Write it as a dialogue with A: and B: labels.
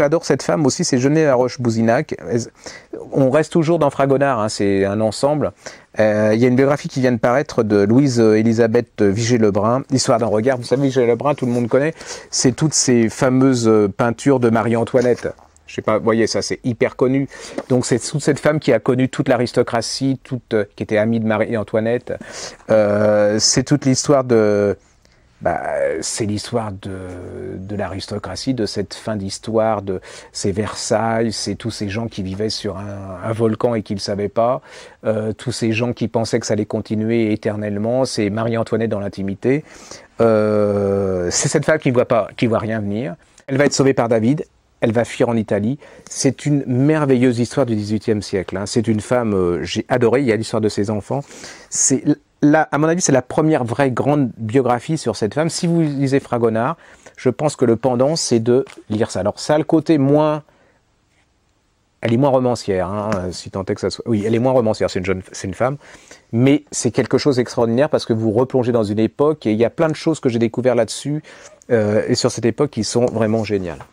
A: j'adore cette femme aussi, c'est à Roche-Bouzinac. On reste toujours dans Fragonard, hein, c'est un ensemble. Euh, il y a une biographie qui vient de paraître de Louise euh, Elisabeth euh, Vigée-Lebrun, Histoire d'un regard. Vous savez, Vigée-Lebrun, tout le monde connaît. C'est toutes ces fameuses peintures de Marie-Antoinette. Je sais pas, vous voyez, ça c'est hyper connu. Donc c'est toute cette femme qui a connu toute l'aristocratie, toute, qui était amie de Marie-Antoinette. c'est toute l'histoire de bah, c'est l'histoire de, l'aristocratie, de cette fin d'histoire, de ces Versailles, c'est tous ces gens qui vivaient sur un, volcan et qui ne savaient pas, euh, tous ces gens qui pensaient que ça allait continuer éternellement, c'est Marie-Antoinette dans l'intimité, euh, c'est cette femme qui ne voit pas, qui voit rien venir. Elle va être sauvée par David, elle va fuir en Italie. C'est une merveilleuse histoire du XVIIIe siècle. Hein. C'est une femme, euh, j'ai adoré, il y a l'histoire de ses enfants. C'est là, à mon avis, c'est la première vraie grande biographie sur cette femme. Si vous lisez Fragonard, je pense que le pendant, c'est de lire ça. Alors ça a le côté moins... Elle est moins romancière, hein, si tant est que ça soit. Oui, elle est moins romancière, c'est une jeune, c'est une femme, mais c'est quelque chose d'extraordinaire parce que vous replongez dans une époque et il y a plein de choses que j'ai découvert là-dessus euh, et sur cette époque qui sont vraiment géniales.